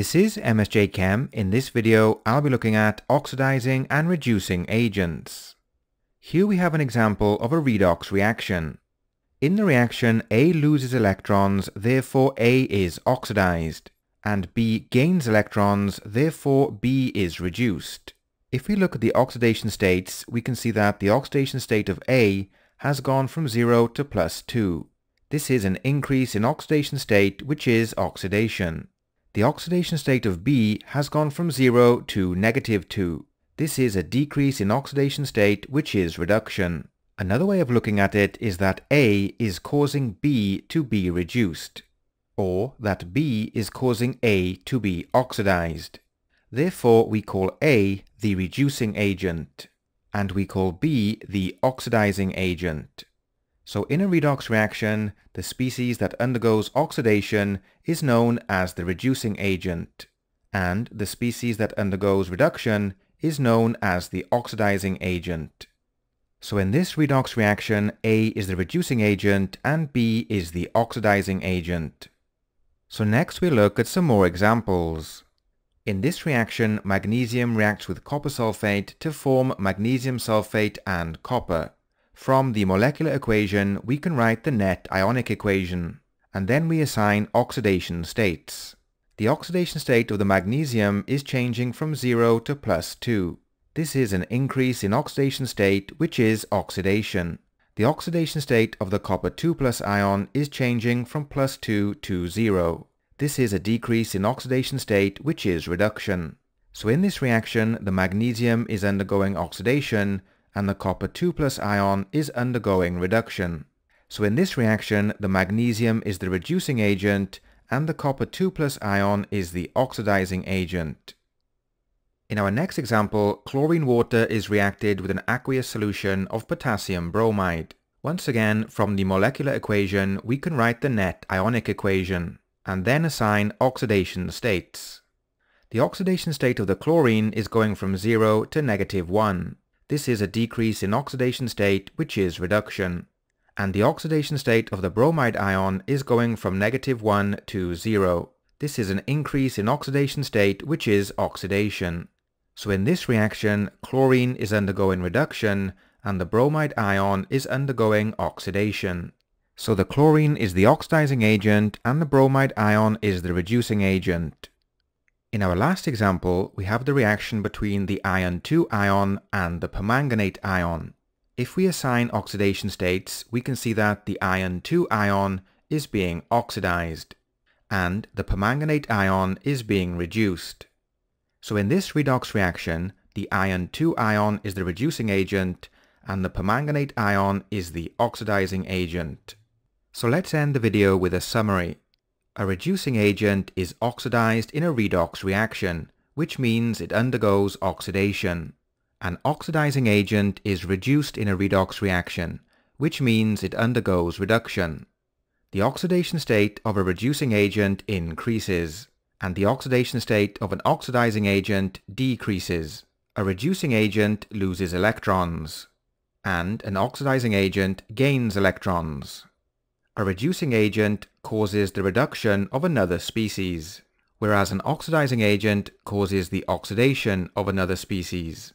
This is MSJ Chem. In this video, I'll be looking at oxidizing and reducing agents. Here we have an example of a redox reaction. In the reaction, A loses electrons, therefore A is oxidized, and B gains electrons, therefore B is reduced. If we look at the oxidation states, we can see that the oxidation state of A has gone from 0 to plus 2. This is an increase in oxidation state, which is oxidation the oxidation state of B has gone from 0 to negative 2. This is a decrease in oxidation state which is reduction. Another way of looking at it is that A is causing B to be reduced, or that B is causing A to be oxidized. Therefore we call A the reducing agent, and we call B the oxidizing agent. So in a redox reaction, the species that undergoes oxidation is known as the reducing agent, and the species that undergoes reduction is known as the oxidizing agent. So in this redox reaction, A is the reducing agent and B is the oxidizing agent. So next we look at some more examples. In this reaction, magnesium reacts with copper sulfate to form magnesium sulfate and copper. From the molecular equation, we can write the net ionic equation, and then we assign oxidation states. The oxidation state of the magnesium is changing from 0 to plus 2. This is an increase in oxidation state, which is oxidation. The oxidation state of the copper 2 plus ion is changing from plus 2 to 0. This is a decrease in oxidation state, which is reduction. So in this reaction, the magnesium is undergoing oxidation, and the copper 2 plus ion is undergoing reduction. So in this reaction, the magnesium is the reducing agent and the copper 2 plus ion is the oxidizing agent. In our next example, chlorine water is reacted with an aqueous solution of potassium bromide. Once again, from the molecular equation, we can write the net ionic equation, and then assign oxidation states. The oxidation state of the chlorine is going from 0 to negative 1, this is a decrease in oxidation state which is reduction. And the oxidation state of the bromide ion is going from negative 1 to 0. This is an increase in oxidation state which is oxidation. So in this reaction, chlorine is undergoing reduction and the bromide ion is undergoing oxidation. So the chlorine is the oxidizing agent and the bromide ion is the reducing agent. In our last example, we have the reaction between the ion 2 ion and the permanganate ion. If we assign oxidation states, we can see that the ion 2 ion is being oxidized, and the permanganate ion is being reduced. So in this redox reaction, the ion 2 ion is the reducing agent, and the permanganate ion is the oxidizing agent. So let's end the video with a summary. A reducing agent is oxidized in a redox reaction, which means it undergoes oxidation. An oxidizing agent is reduced in a redox reaction, which means it undergoes reduction. The oxidation state of a reducing agent increases, and the oxidation state of an oxidizing agent decreases. A reducing agent loses electrons, and an oxidizing agent gains electrons a reducing agent causes the reduction of another species, whereas an oxidizing agent causes the oxidation of another species.